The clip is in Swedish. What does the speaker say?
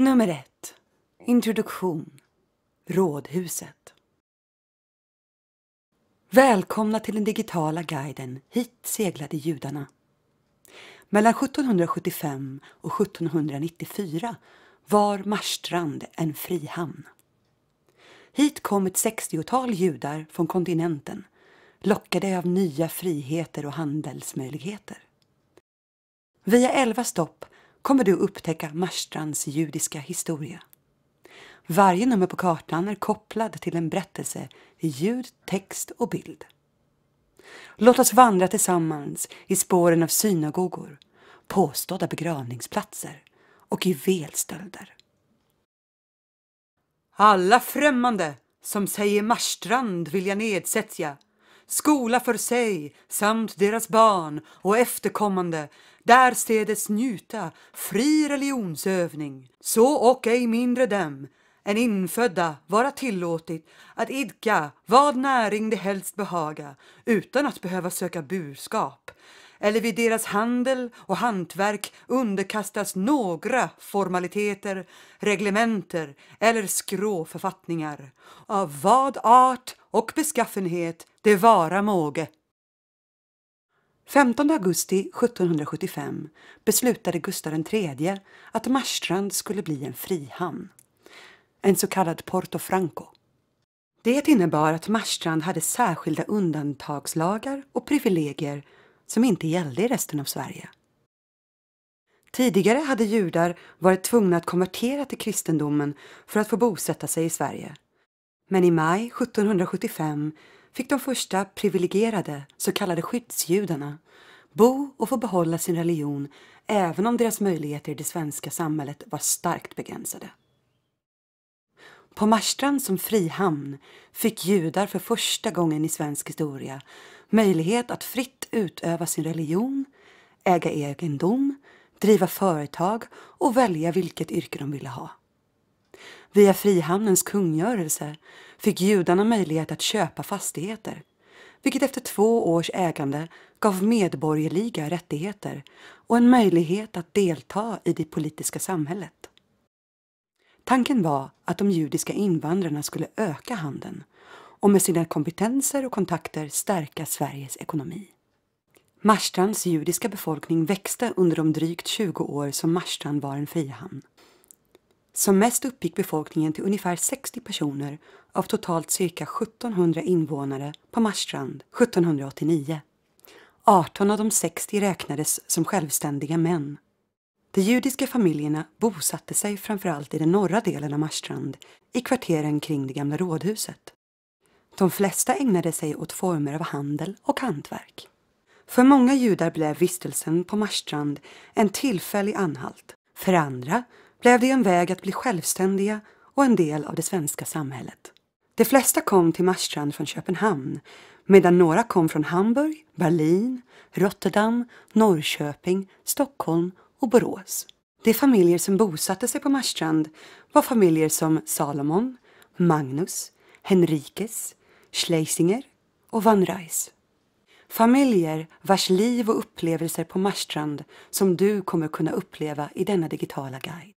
Nummer ett. Introduktion. Rådhuset. Välkomna till den digitala guiden Hit seglade judarna. Mellan 1775 och 1794 var Marstrand en frihamn. Hit kom ett 60-tal judar från kontinenten lockade av nya friheter och handelsmöjligheter. Via elva stopp kommer du upptäcka Marstrands judiska historia. Varje nummer på kartan är kopplad till en berättelse i ljud, text och bild. Låt oss vandra tillsammans i spåren av synagogor, påstådda begravningsplatser och juvelstölder. Alla främmande som säger Marstrand vill jag nedsättja skola för sig samt deras barn och efterkommande därstädes njuta fri religionsövning, så och ej mindre dem än infödda vara tillåtit att idka vad näring de helst behaga utan att behöva söka burskap eller vid deras handel och hantverk underkastas några formaliteter, reglementer eller skråförfattningar, av vad art och beskaffenhet det vara måge. 15 augusti 1775 beslutade Gustav III att Marstrand skulle bli en frihamn, en så kallad Porto Franco. Det innebar att Marstrand hade särskilda undantagslagar och privilegier som inte gällde i resten av Sverige. Tidigare hade judar varit tvungna att konvertera till kristendomen för att få bosätta sig i Sverige. Men i maj 1775 fick de första privilegierade, så kallade skyddsjudarna, bo och få behålla sin religion även om deras möjligheter i det svenska samhället var starkt begränsade. På Marstrand som frihamn fick judar för första gången i svensk historia möjlighet att fritt utöva sin religion, äga egendom, driva företag och välja vilket yrke de ville ha. Via Frihamnens kungörelse fick judarna möjlighet att köpa fastigheter vilket efter två års ägande gav medborgerliga rättigheter och en möjlighet att delta i det politiska samhället. Tanken var att de judiska invandrarna skulle öka handeln och med sina kompetenser och kontakter stärka Sveriges ekonomi. Marstrands judiska befolkning växte under de drygt 20 år som Marstrand var en frihamn. Som mest uppgick befolkningen till ungefär 60 personer av totalt cirka 1700 invånare på Marstrand 1789. 18 av de 60 räknades som självständiga män de judiska familjerna bosatte sig framförallt i den norra delen av Marstrand, i kvarteren kring det gamla rådhuset. De flesta ägnade sig åt former av handel och hantverk. För många judar blev vistelsen på Marstrand en tillfällig anhalt. För andra blev det en väg att bli självständiga och en del av det svenska samhället. De flesta kom till Marstrand från Köpenhamn medan några kom från Hamburg, Berlin, Rotterdam, Norrköping, Stockholm och Borås. De familjer som bosatte sig på Marstrand var familjer som Salomon, Magnus, Henrikes, Schleisinger och Van Reis. Familjer vars liv och upplevelser på Marstrand som du kommer kunna uppleva i denna digitala guide.